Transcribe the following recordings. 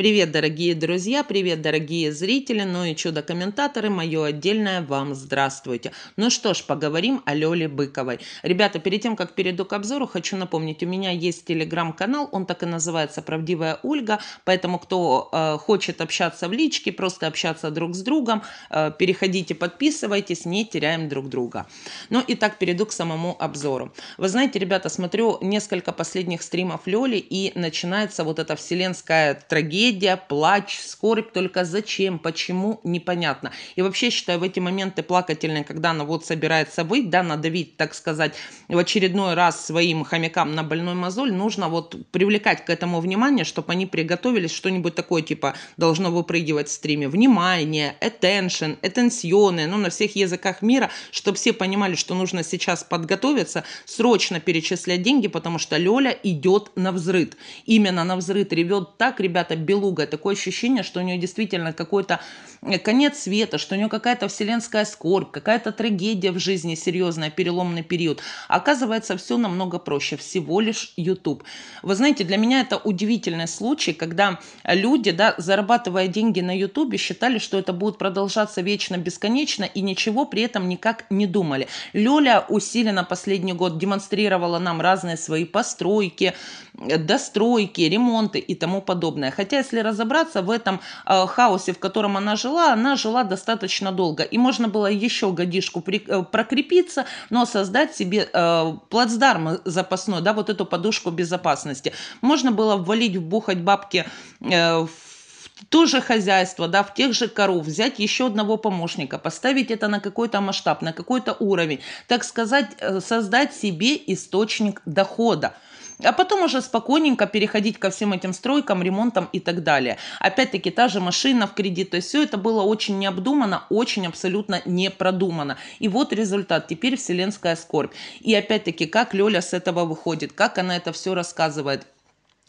Привет, дорогие друзья, привет, дорогие зрители, ну и чудо-комментаторы, мое отдельное вам здравствуйте. Ну что ж, поговорим о Лёле Быковой. Ребята, перед тем, как перейду к обзору, хочу напомнить, у меня есть телеграм-канал, он так и называется «Правдивая Ольга», поэтому кто э, хочет общаться в личке, просто общаться друг с другом, э, переходите, подписывайтесь, не теряем друг друга. Ну и так перейду к самому обзору. Вы знаете, ребята, смотрю несколько последних стримов Лёли и начинается вот эта вселенская трагедия, трагедия, а плач, скорбь, только зачем, почему, непонятно. И вообще, считаю, в эти моменты плакательные, когда она вот собирается выйти, да, надавить, так сказать, в очередной раз своим хомякам на больной мозоль, нужно вот привлекать к этому внимание, чтобы они приготовились что-нибудь такое, типа, должно выпрыгивать в стриме, внимание, attention, attentione, ну, на всех языках мира, чтобы все понимали, что нужно сейчас подготовиться, срочно перечислять деньги, потому что Лёля идет на взрыв. Именно на взрыв ревет так, ребята, бил Белуга. Такое ощущение, что у нее действительно какой-то э, конец света, что у нее какая-то вселенская скорбь, какая-то трагедия в жизни серьезная, переломный период. А оказывается, все намного проще. Всего лишь YouTube. Вы знаете, для меня это удивительный случай, когда люди, да, зарабатывая деньги на YouTube, считали, что это будет продолжаться вечно, бесконечно, и ничего при этом никак не думали. Лёля усиленно последний год демонстрировала нам разные свои постройки, достройки, ремонты и тому подобное. Хотя, если разобраться, в этом э, хаосе, в котором она жила, она жила достаточно долго. И можно было еще годишку при, э, прокрепиться, но создать себе э, плацдарм запасной, да, вот эту подушку безопасности. Можно было ввалить, вбухать бабки э, в то же хозяйство, да, в тех же коров, взять еще одного помощника, поставить это на какой-то масштаб, на какой-то уровень, так сказать, э, создать себе источник дохода – а потом уже спокойненько переходить ко всем этим стройкам, ремонтам и так далее. Опять-таки та же машина в кредит, то есть все это было очень необдуманно, очень абсолютно не продумано. И вот результат, теперь вселенская скорбь. И опять-таки, как Лёля с этого выходит, как она это все рассказывает,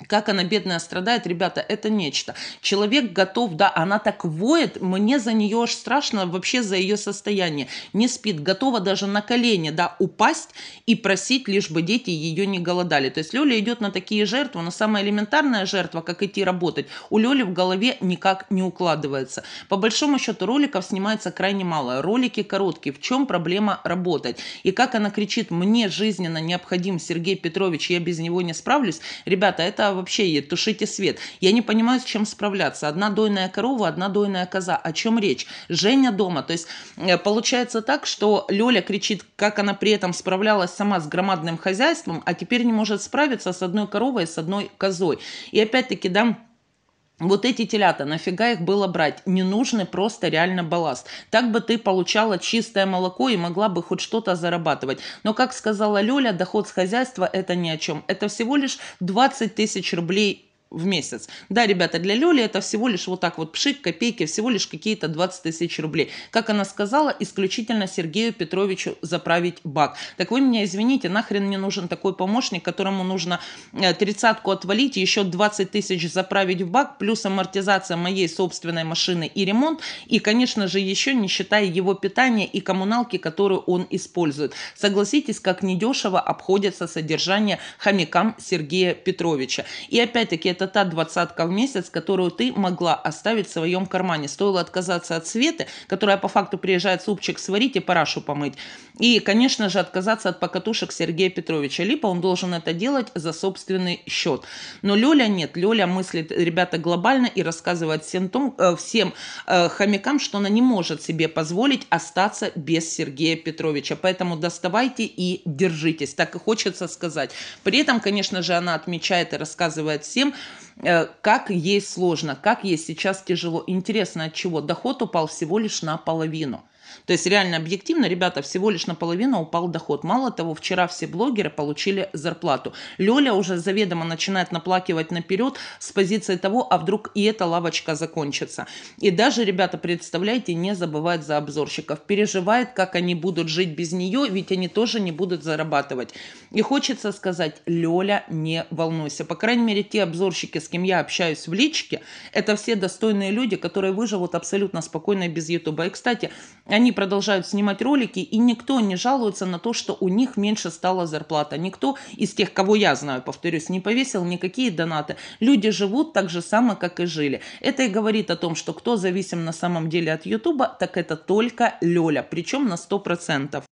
как она бедная страдает, ребята, это нечто. Человек готов, да, она так воет, мне за нее аж страшно вообще за ее состояние. Не спит, готова даже на колени, да, упасть и просить, лишь бы дети ее не голодали. То есть Лёля идет на такие жертвы, но самая элементарная жертва, как идти работать, у Лёли в голове никак не укладывается. По большому счету роликов снимается крайне мало, ролики короткие. В чем проблема работать? И как она кричит, мне жизненно необходим Сергей Петрович, я без него не справлюсь. Ребята, это куда вообще тушите свет? Я не понимаю, с чем справляться. Одна дойная корова, одна дойная коза. О чем речь? Женя дома. То есть э, получается так, что Лёля кричит, как она при этом справлялась сама с громадным хозяйством, а теперь не может справиться с одной коровой и с одной козой. И опять-таки, да, вот эти телята, нафига их было брать? Не нужны просто реально балласт. Так бы ты получала чистое молоко и могла бы хоть что-то зарабатывать. Но, как сказала Лёля, доход с хозяйства – это ни о чем. Это всего лишь 20 тысяч рублей в месяц. Да, ребята, для Лёли это всего лишь вот так вот пшик, копейки, всего лишь какие-то 20 тысяч рублей. Как она сказала, исключительно Сергею Петровичу заправить бак. Так вы меня извините, нахрен мне нужен такой помощник, которому нужно э, тридцатку отвалить, и еще 20 тысяч заправить в бак, плюс амортизация моей собственной машины и ремонт, и, конечно же, еще не считая его питания и коммуналки, которую он использует. Согласитесь, как недешево обходится содержание хомякам Сергея Петровича. И опять-таки, это та двадцатка в месяц, которую ты могла оставить в своем кармане. Стоило отказаться от Светы, которая по факту приезжает супчик сварить и парашу помыть. И, конечно же, отказаться от покатушек Сергея Петровича Липа. Он должен это делать за собственный счет. Но Лёля нет. Лёля мыслит, ребята, глобально и рассказывает всем, том, э, всем э, хомякам, что она не может себе позволить остаться без Сергея Петровича. Поэтому доставайте и держитесь. Так и хочется сказать. При этом, конечно же, она отмечает и рассказывает всем, Э, как ей сложно, как ей сейчас тяжело. Интересно, от чего доход упал всего лишь наполовину. То есть реально объективно, ребята, всего лишь наполовину упал доход. Мало того, вчера все блогеры получили зарплату. Лёля уже заведомо начинает наплакивать наперед с позиции того, а вдруг и эта лавочка закончится. И даже, ребята, представляете, не забывает за обзорщиков. Переживает, как они будут жить без нее, ведь они тоже не будут зарабатывать. И хочется сказать, Лёля, не волнуйся. По крайней мере, те обзорщики, с кем я общаюсь в личке, это все достойные люди, которые выживут абсолютно спокойно без Ютуба. И, кстати, они продолжают снимать ролики, и никто не жалуется на то, что у них меньше стала зарплата. Никто из тех, кого я знаю, повторюсь, не повесил никакие донаты. Люди живут так же само, как и жили. Это и говорит о том, что кто зависим на самом деле от Ютуба, так это только Лёля, причем на 100%.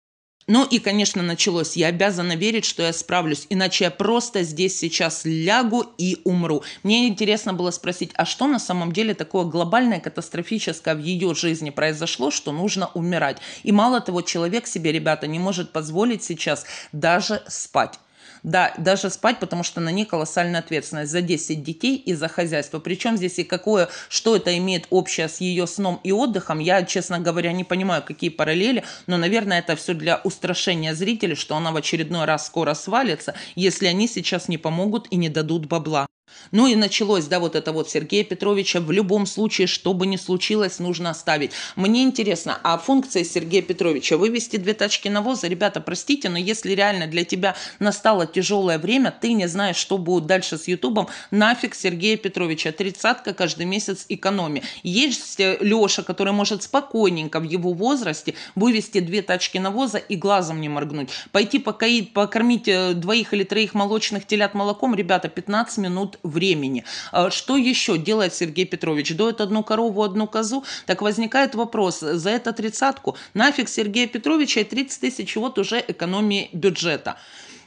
Ну и, конечно, началось. Я обязана верить, что я справлюсь, иначе я просто здесь сейчас лягу и умру. Мне интересно было спросить, а что на самом деле такое глобальное, катастрофическое в ее жизни произошло, что нужно умирать? И мало того, человек себе, ребята, не может позволить сейчас даже спать. Да, даже спать, потому что на ней колоссальная ответственность за 10 детей и за хозяйство. Причем здесь и какое, что это имеет общее с ее сном и отдыхом, я, честно говоря, не понимаю, какие параллели, но, наверное, это все для устрашения зрителей, что она в очередной раз скоро свалится, если они сейчас не помогут и не дадут бабла. Ну и началось, да, вот это вот Сергея Петровича. В любом случае, что бы ни случилось, нужно оставить. Мне интересно, а функция Сергея Петровича вывести две тачки навоза? Ребята, простите, но если реально для тебя настало тяжелое время, ты не знаешь, что будет дальше с Ютубом, нафиг Сергея Петровича. Тридцатка каждый месяц экономи. Есть э, Леша, который может спокойненько в его возрасте вывести две тачки навоза и глазом не моргнуть. Пойти покормить э, двоих или троих молочных телят молоком, ребята, 15 минут времени. А что еще делает Сергей Петрович? Доит одну корову, одну козу? Так возникает вопрос, за это тридцатку нафиг Сергея Петровича и 30 тысяч вот уже экономии бюджета.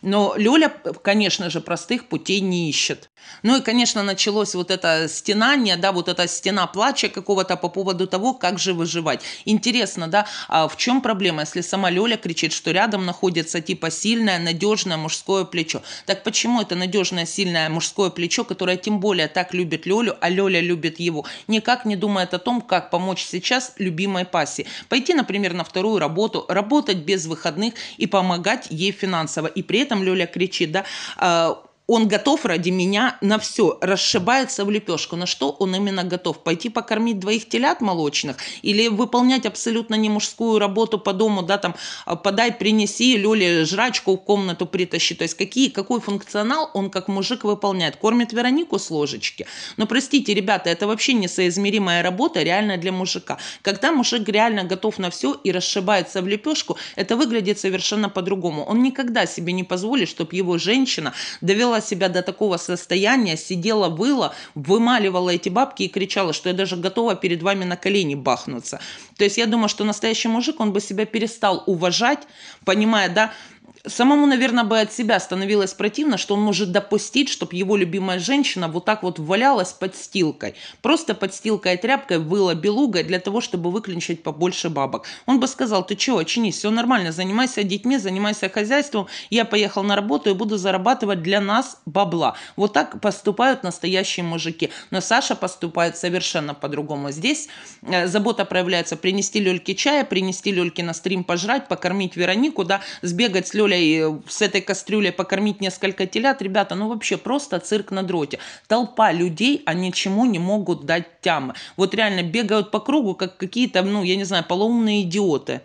Но Лёля, конечно же, простых путей не ищет. Ну и, конечно, началось вот это стенание, да, вот эта стена плача какого-то по поводу того, как же выживать. Интересно, да, а в чем проблема, если сама Лёля кричит, что рядом находится типа сильное, надежное мужское плечо. Так почему это надежное, сильное мужское плечо, которое тем более так любит Лёлю, а Лёля любит его, никак не думает о том, как помочь сейчас любимой пассе Пойти, например, на вторую работу, работать без выходных и помогать ей финансово. И при этом Лёля кричит, да, а, он готов ради меня на все, расшибается в лепешку. На что он именно готов? Пойти покормить двоих телят молочных или выполнять абсолютно не мужскую работу по дому, да, там, а, подай, принеси, Лёле жрачку в комнату притащи. То есть какие, какой функционал он как мужик выполняет? Кормит Веронику с ложечки. Но простите, ребята, это вообще несоизмеримая работа реально для мужика. Когда мужик реально готов на все и расшибается в лепешку, это выглядит совершенно по-другому. Он никогда себе не позволит, чтобы его женщина довела довела себя до такого состояния, сидела, выла, вымаливала эти бабки и кричала, что я даже готова перед вами на колени бахнуться. То есть я думаю, что настоящий мужик, он бы себя перестал уважать, понимая, да, Самому, наверное, бы от себя становилось противно, что он может допустить, чтобы его любимая женщина вот так вот валялась стилкой, Просто под стилкой и тряпкой выла белугой для того, чтобы выклинчить побольше бабок. Он бы сказал, ты чего, чинись, все нормально, занимайся детьми, занимайся хозяйством, я поехал на работу и буду зарабатывать для нас бабла. Вот так поступают настоящие мужики. Но Саша поступает совершенно по-другому. Здесь э, забота проявляется принести Лёльке чая, принести Лёльке на стрим пожрать, покормить Веронику, да, сбегать с Лелей кастрюлей, э, с этой кастрюлей покормить несколько телят. Ребята, ну вообще просто цирк на дроте. Толпа людей, они чему не могут дать тямы. Вот реально бегают по кругу, как какие-то, ну, я не знаю, полоумные идиоты.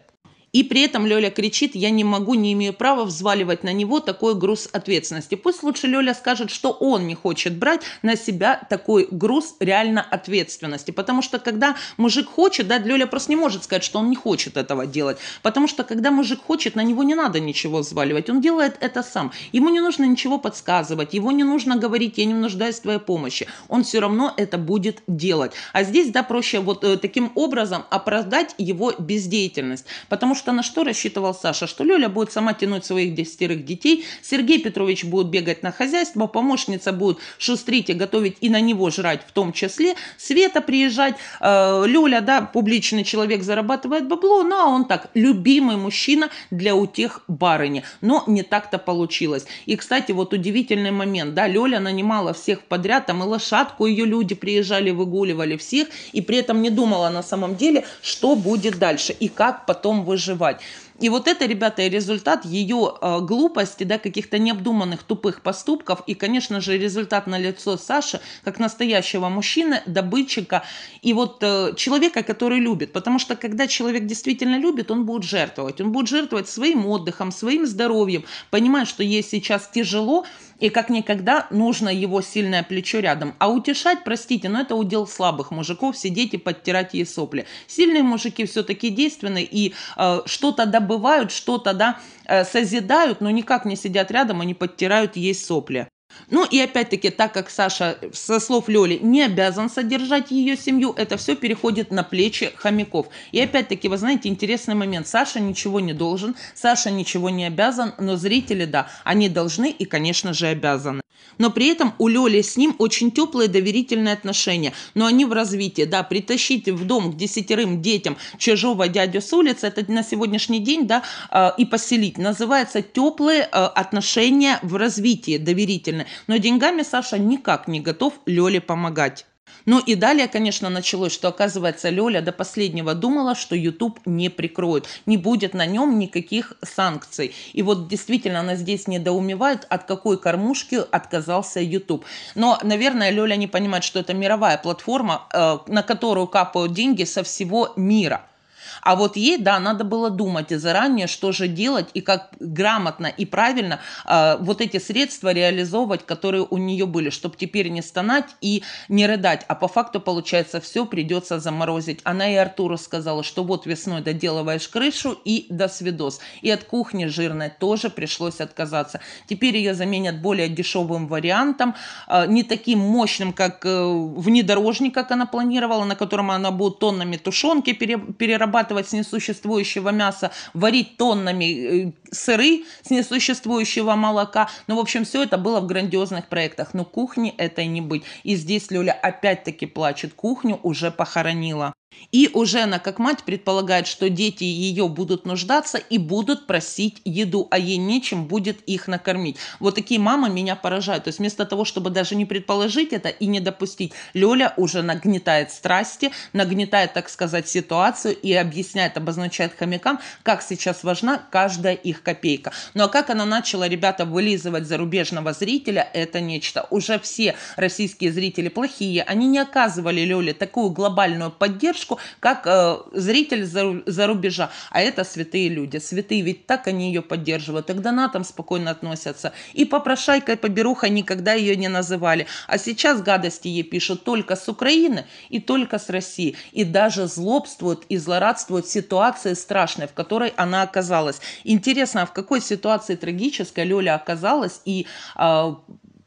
И при этом Лёля кричит, я не могу, не имею права взваливать на него такой груз ответственности. Пусть лучше Лёля скажет, что он не хочет брать на себя такой груз реально ответственности. Потому что когда мужик хочет, да, Лёля просто не может сказать, что он не хочет этого делать. Потому что когда мужик хочет, на него не надо ничего взваливать. Он делает это сам. Ему не нужно ничего подсказывать, его не нужно говорить, я не нуждаюсь в твоей помощи. Он все равно это будет делать. А здесь, да, проще вот э, таким образом оправдать его бездеятельность. Потому что что на что рассчитывал Саша? Что Лёля будет сама тянуть своих десятерых детей, Сергей Петрович будет бегать на хозяйство, помощница будет шустрить и готовить и на него жрать в том числе, Света приезжать, э, Лёля, да, публичный человек зарабатывает бабло, ну а он так, любимый мужчина для утех барыни. Но не так-то получилось. И, кстати, вот удивительный момент, да, Лёля нанимала всех подряд, там и лошадку ее люди приезжали, выгуливали всех, и при этом не думала на самом деле, что будет дальше и как потом выживать выживать. И вот это, ребята, и результат ее э, глупости, да, каких-то необдуманных тупых поступков. И, конечно же, результат на лицо Саши, как настоящего мужчины, добытчика и вот э, человека, который любит. Потому что, когда человек действительно любит, он будет жертвовать. Он будет жертвовать своим отдыхом, своим здоровьем, понимая, что ей сейчас тяжело, и как никогда нужно его сильное плечо рядом. А утешать, простите, но ну, это удел слабых мужиков, сидеть и подтирать ей сопли. Сильные мужики все-таки действенны и э, что-то добывают, что-то да, э, созидают, но никак не сидят рядом они подтирают ей сопли. Ну и опять-таки, так как Саша, э, со слов Лёли, не обязан содержать ее семью, это все переходит на плечи хомяков. И опять-таки, вы знаете, интересный момент. Саша ничего не должен, Саша ничего не обязан, но зрители, да, они должны и, конечно же, обязаны. Но при этом у Лёли с ним очень теплые доверительные отношения. Но они в развитии. Да, притащить в дом к десятерым детям чужого дядю с улицы, это на сегодняшний день, да, а, и поселить. Называется теплые а, отношения в развитии, доверительные. Но деньгами Саша никак не готов Лёле помогать. Ну и далее, конечно, началось, что, оказывается, Лёля до последнего думала, что YouTube не прикроет, не будет на нем никаких санкций. И вот действительно она здесь недоумевает, от какой кормушки отказался YouTube. Но, наверное, Лёля не понимает, что это мировая платформа, э, на которую капают деньги со всего мира – а вот ей, да, надо было думать и заранее, что же делать и как грамотно и правильно э, вот эти средства реализовывать, которые у нее были, чтобы теперь не стонать и не рыдать. А по факту, получается, все придется заморозить. Она и Артуру сказала, что вот весной доделываешь крышу и до свидос. И от кухни жирной тоже пришлось отказаться. Теперь ее заменят более дешевым вариантом, э, не таким мощным, как э, внедорожник, как она планировала, на котором она будет тоннами тушенки переработать вырабатывать с несуществующего мяса, варить тоннами э, сыры с несуществующего молока. Ну, в общем, все это было в грандиозных проектах. Но кухни это не быть. И здесь Люля опять-таки плачет. Кухню уже похоронила. И уже она, как мать, предполагает, что дети ее будут нуждаться и будут просить еду, а ей нечем будет их накормить. Вот такие мамы меня поражают. То есть вместо того, чтобы даже не предположить это и не допустить, Лёля уже нагнетает страсти, нагнетает, так сказать, ситуацию и объясняет, обозначает хомякам, как сейчас важна каждая их копейка. Ну а как она начала, ребята, вылизывать зарубежного зрителя, это нечто. Уже все российские зрители плохие, они не оказывали Лёле такую глобальную поддержку, поддержку, как э, зритель за, за рубежа. А это святые люди. Святые ведь так они ее поддерживают. И к донатам спокойно относятся. И попрошайка, и поберуха никогда ее не называли. А сейчас гадости ей пишут только с Украины и только с России. И даже злобствуют и злорадствуют ситуации страшной, в которой она оказалась. Интересно, а в какой ситуации трагической Лёля оказалась и э,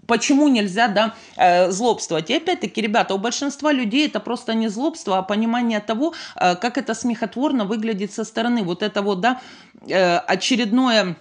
почему нельзя, да, э, злобствовать. И опять-таки, ребята, у большинства людей это просто не злобство, а понимание того, э, как это смехотворно выглядит со стороны. Вот это вот, да, э, очередное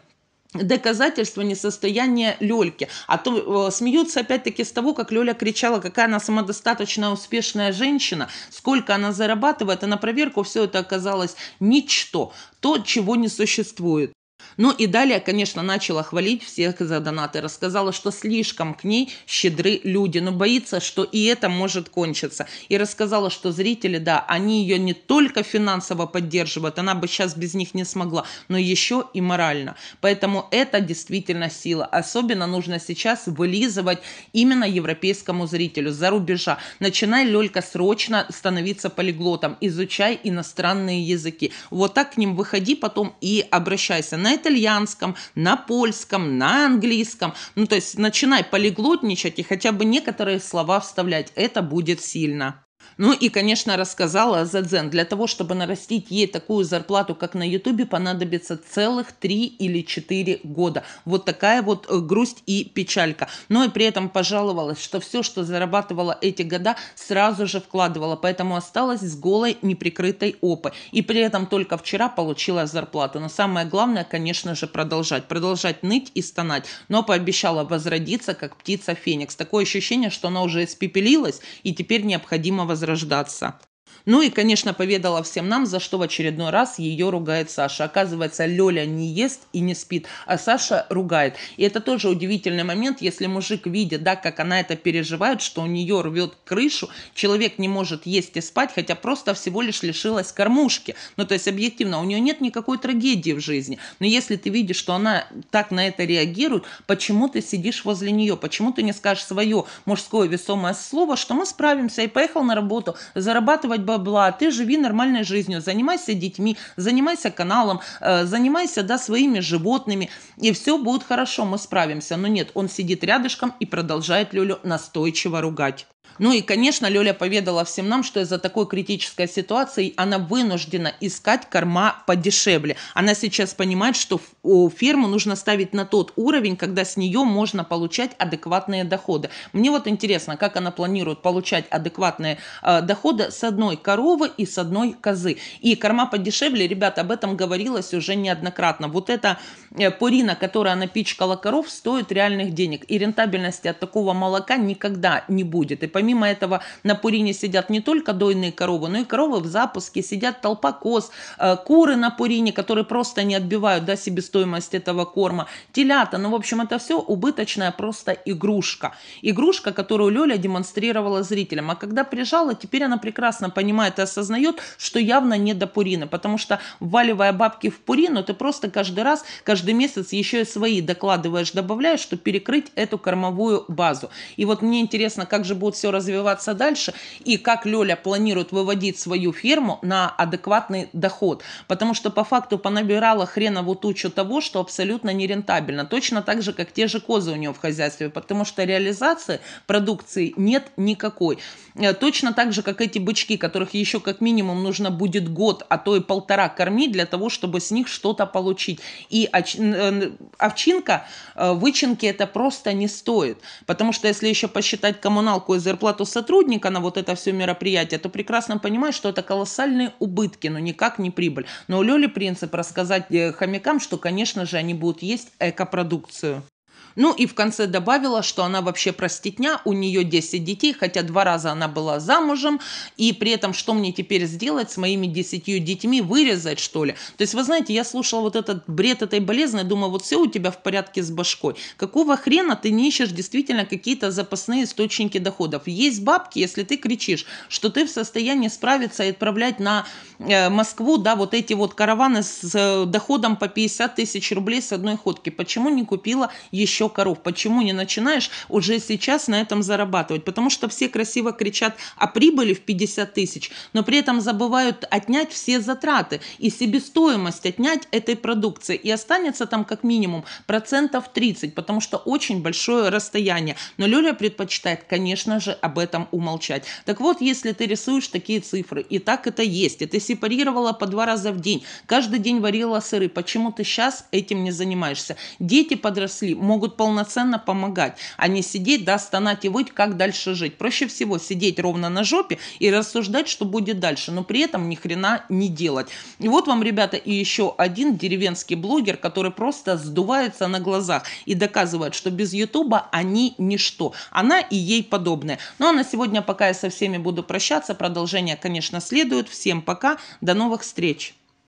доказательство несостояния Лёльки. А то э, смеются опять-таки с того, как Лёля кричала, какая она самодостаточная, успешная женщина, сколько она зарабатывает, и а на проверку все это оказалось ничто, то, чего не существует. Ну и далее, конечно, начала хвалить всех за донаты. Рассказала, что слишком к ней щедры люди, но боится, что и это может кончиться. И рассказала, что зрители, да, они ее не только финансово поддерживают, она бы сейчас без них не смогла, но еще и морально. Поэтому это действительно сила. Особенно нужно сейчас вылизывать именно европейскому зрителю за рубежа. Начинай, лелька, срочно становиться полиглотом, изучай иностранные языки. Вот так к ним выходи потом и обращайся. На это итальянском, на польском, на английском. Ну, то есть начинай полиглотничать и хотя бы некоторые слова вставлять. Это будет сильно. Ну и, конечно, рассказала о Задзен Для того, чтобы нарастить ей такую зарплату, как на Ютубе, понадобится целых 3 или 4 года. Вот такая вот э, грусть и печалька. Но и при этом пожаловалась, что все, что зарабатывала эти года, сразу же вкладывала. Поэтому осталась с голой, неприкрытой опы. И при этом только вчера получила зарплату. Но самое главное, конечно же, продолжать. Продолжать ныть и стонать. Но пообещала возродиться, как птица Феникс. Такое ощущение, что она уже испепелилась и теперь необходимо возвращаться возрождаться ну и, конечно, поведала всем нам, за что в очередной раз ее ругает Саша. Оказывается, Лёля не ест и не спит, а Саша ругает. И это тоже удивительный момент, если мужик видит, да, как она это переживает, что у нее рвет крышу, человек не может есть и спать, хотя просто всего лишь лишилась кормушки. Ну, то есть, объективно, у нее нет никакой трагедии в жизни. Но если ты видишь, что она так на это реагирует, почему ты сидишь возле нее? Почему ты не скажешь свое мужское весомое слово, что мы справимся и поехал на работу, зарабатывать зарабатывать бабла, ты живи нормальной жизнью, занимайся детьми, занимайся каналом, э, занимайся, да, своими животными, и все будет хорошо, мы справимся. Но нет, он сидит рядышком и продолжает Люлю настойчиво ругать. Ну и, конечно, Лёля поведала всем нам, что из-за такой критической ситуации она вынуждена искать корма подешевле. Она сейчас понимает, что ферму нужно ставить на тот уровень, когда с нее можно получать адекватные доходы. Мне вот интересно, как она планирует получать адекватные э, доходы с одной коровы и с одной козы. И корма подешевле, ребята, об этом говорилось уже неоднократно. Вот эта э, пурина, которая напичкала коров, стоит реальных денег. И рентабельности от такого молока никогда не будет. И помимо Помимо этого на Пурине сидят не только дойные коровы, но и коровы в запуске, сидят толпа коз, э, куры на Пурине, которые просто не отбивают да, себестоимость этого корма, телята. Ну, в общем, это все убыточная просто игрушка. Игрушка, которую Лёля демонстрировала зрителям. А когда прижала, теперь она прекрасно понимает и осознает, что явно не до Пурины, потому что вваливая бабки в Пурину, ты просто каждый раз, каждый месяц еще и свои докладываешь, добавляешь, чтобы перекрыть эту кормовую базу. И вот мне интересно, как же будет все развиваться дальше и как Лёля планирует выводить свою фирму на адекватный доход. Потому что по факту понабирала хренову тучу того, что абсолютно нерентабельно. Точно так же, как те же козы у нее в хозяйстве, потому что реализации продукции нет никакой. Э, точно так же, как эти бычки, которых еще как минимум нужно будет год, а то и полтора кормить для того, чтобы с них что-то получить. И э, овчинка, э, вычинки это просто не стоит. Потому что если еще посчитать коммуналку и зарплату, зарплату сотрудника на вот это все мероприятие, то прекрасно понимаешь, что это колоссальные убытки, но никак не прибыль. Но у Лёли принцип рассказать э, хомякам, что, конечно же, они будут есть экопродукцию. Ну и в конце добавила, что она вообще проститня, у нее 10 детей, хотя два раза она была замужем, и при этом что мне теперь сделать с моими 10 детьми, вырезать что ли? То есть, вы знаете, я слушала вот этот бред этой болезни, думаю, вот все у тебя в порядке с башкой. Какого хрена ты не ищешь действительно какие-то запасные источники доходов? Есть бабки, если ты кричишь, что ты в состоянии справиться и отправлять на э, Москву, да, вот эти вот караваны с доходом по 50 тысяч рублей с одной ходки. Почему не купила еще еще коров. Почему не начинаешь уже сейчас на этом зарабатывать? Потому что все красиво кричат о прибыли в 50 тысяч, но при этом забывают отнять все затраты и себестоимость отнять этой продукции. И останется там как минимум процентов 30, потому что очень большое расстояние. Но Люля предпочитает, конечно же, об этом умолчать. Так вот, если ты рисуешь такие цифры, и так это есть, и ты сепарировала по два раза в день, каждый день варила сыры, почему ты сейчас этим не занимаешься? Дети подросли, могут полноценно помогать, а не сидеть, да, стонать и выть, как дальше жить. Проще всего сидеть ровно на жопе и рассуждать, что будет дальше, но при этом ни хрена не делать. И вот вам, ребята, и еще один деревенский блогер, который просто сдувается на глазах и доказывает, что без Ютуба они ничто. Она и ей подобное. Ну а на сегодня пока я со всеми буду прощаться. Продолжение, конечно, следует. Всем пока. До новых встреч.